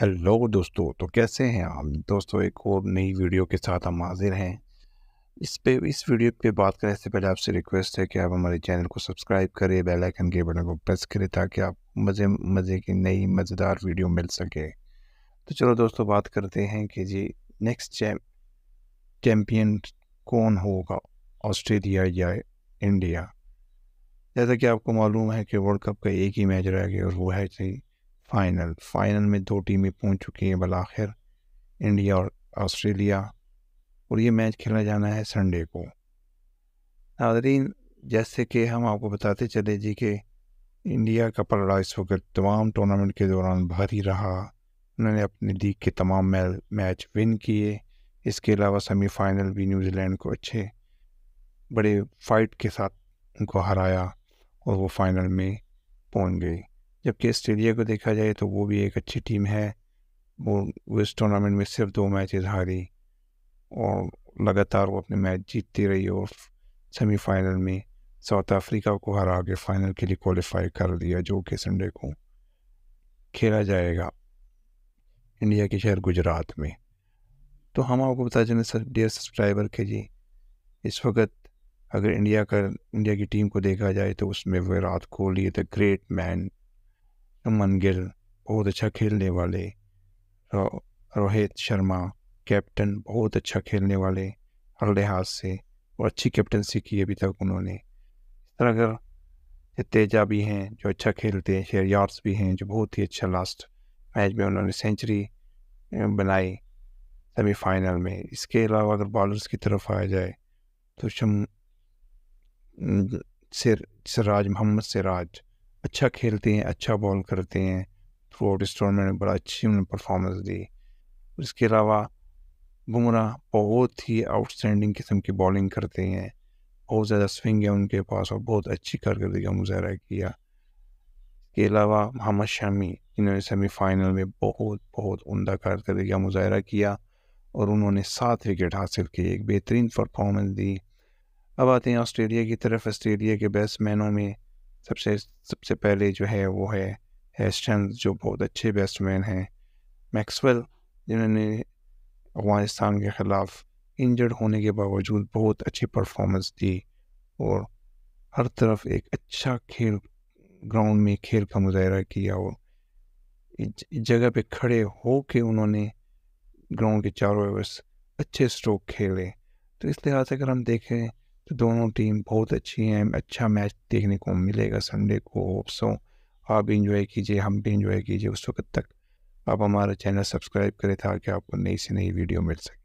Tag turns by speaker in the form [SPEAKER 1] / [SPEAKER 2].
[SPEAKER 1] hello दोस्तों तो कैसे हैं आप दोस्तों एक और नई वीडियो के साथ हम हाजिर हैं इस पे इस वीडियो पे बात करने से पहले आपसे रिक्वेस्ट है कि आप हमारे चैनल को सब्सक्राइब करें बेल आइकन के बटन को प्रेस करें ताकि आप मज़े मज़े की नई मज़ेदार वीडियो मिल सके तो चलो दोस्तों बात करते हैं कि जी नेक्स्ट चैम्पियन कौन होगा ऑस्ट्रेलिया या इंडिया जैसा कि आपको मालूम है कि वर्ल्ड कप का एक ही मैच रह गया और वो है जी फाइनल फाइनल में दो टीमें पहुंच चुकी हैं बलाखिर इंडिया और ऑस्ट्रेलिया और ये मैच खेला जाना है संडे को नाजरीन जैसे कि हम आपको बताते चले जी कि इंडिया का पलड़ा इस वक्त तमाम टूर्नामेंट के दौरान भारी रहा उन्होंने अपने लीग के तमाम मैच विन किए इसके अलावा सेमीफाइनल भी न्यूजीलैंड को अच्छे बड़े फाइट के साथ उनको हराया और वो फाइनल में पहुंच गई जबकि ऑस्ट्रेलिया को देखा जाए तो वो भी एक अच्छी टीम है वो वो इस टूर्नामेंट में सिर्फ दो मैचेस हारी और लगातार वो अपने मैच जीतती रही और सेमीफाइनल में साउथ अफ्रीका को हरा के फाइनल के लिए क्वालिफाई कर दिया जो कि संडे को खेला जाएगा इंडिया के शहर गुजरात में तो हम आपको बता सर डियर सब्सक्राइबर के जी इस वक्त अगर इंडिया का इंडिया की टीम को देखा जाए तो उसमें Virat Kohli the great man Aman Gill बहुत अच्छा खेलने वाले रोहित शर्मा कैप्टन बहुत अच्छा खेलने वाले हर लिहाज से और अच्छी कैप्टनसी की अभी तक उन्होंने इस तरह अगर तेजा भी हैं जो अच्छा खेलते हैं शेर यार्स भी हैं जो बहुत ही अच्छा लास्ट मैच में उन्होंने सेंचुरी बनाई सेमीफाइनल में इसके अलावा अगर बॉलर्स की तरफ आया जाए तो शम सिर सिराज मोहम्मद सिराज अच्छा खेलते हैं अच्छा बॉल करते हैं थ्रू आउट इस टूर्नामेंट में बड़ा अच्छी उन्होंने परफॉर्मेंस दी इसके अलावा बुमराह बहुत ही आउटस्टैंडिंग किस्म की बॉलिंग करते हैं बहुत ज़्यादा स्विंग है उनके पास और बहुत अच्छी कारकर्दगी का मुजाहरा किया इसके अलावा मोहम्मद शमी जिन्होंने सेमीफाइनल में बहुत बहुत उमदा कारकर्दगी का मुजाहरा किया और उन्होंने सात विकेट हासिल किए एक बेहतरीन परफॉर्मेंस दी अब आते हैं ऑस्ट्रेलिया की तरफ ऑस्ट्रेलिया के बैट्समैनों में सबसे सबसे पहले जो है वो है हेस्टन जो बहुत अच्छे बैट्समैन हैं मैक्सवेल जिन्होंने अफगानिस्तान के ख़िलाफ़ इंजर्ड होने के बावजूद बहुत अच्छी परफॉर्मेंस दी और हर तरफ एक अच्छा खेल ग्राउंड में खेल का मुजाहरा किया और जगह पे खड़े हो के उन्होंने ग्राउंड के चारों ओवर्स अच्छे स्ट्रोक खेले तो इस लिहाज से अगर हम देखें तो दोनों टीम बहुत अच्छी हैं अच्छा मैच देखने को मिलेगा संडे को सो आप इंजॉय कीजिए हम भी इंजॉय कीजिए उस वक्त तक आप हमारा चैनल सब्सक्राइब करें ताकि आपको नई से नई वीडियो मिल सके